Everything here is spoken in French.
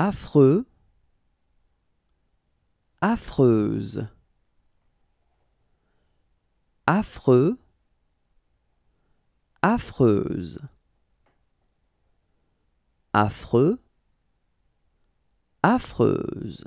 affreux, affreuse, affreux, affreuse, affreux, affreuse.